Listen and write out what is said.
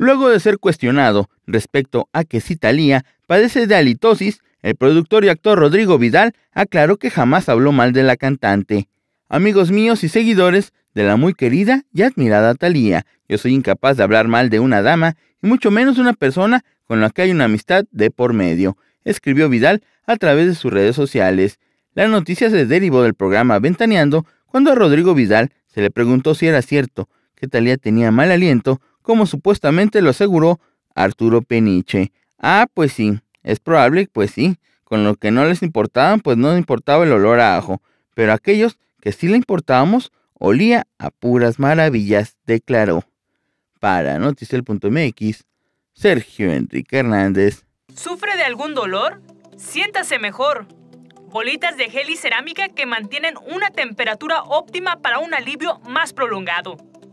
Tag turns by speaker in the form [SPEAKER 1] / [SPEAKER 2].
[SPEAKER 1] Luego de ser cuestionado respecto a que si Talía padece de halitosis, el productor y actor Rodrigo Vidal aclaró que jamás habló mal de la cantante. Amigos míos y seguidores de la muy querida y admirada Talía, yo soy incapaz de hablar mal de una dama y mucho menos de una persona con la que hay una amistad de por medio, escribió Vidal a través de sus redes sociales. La noticia se derivó del programa Ventaneando cuando a Rodrigo Vidal se le preguntó si era cierto que Talía tenía mal aliento como supuestamente lo aseguró Arturo Peniche. Ah, pues sí, es probable, pues sí, con lo que no les importaban, pues no les importaba el olor a ajo, pero aquellos que sí le importábamos, olía a puras maravillas, declaró. Para Noticiel.mx, Sergio Enrique Hernández.
[SPEAKER 2] ¿Sufre de algún dolor? Siéntase mejor. Bolitas de gel y cerámica que mantienen una temperatura óptima para un alivio más prolongado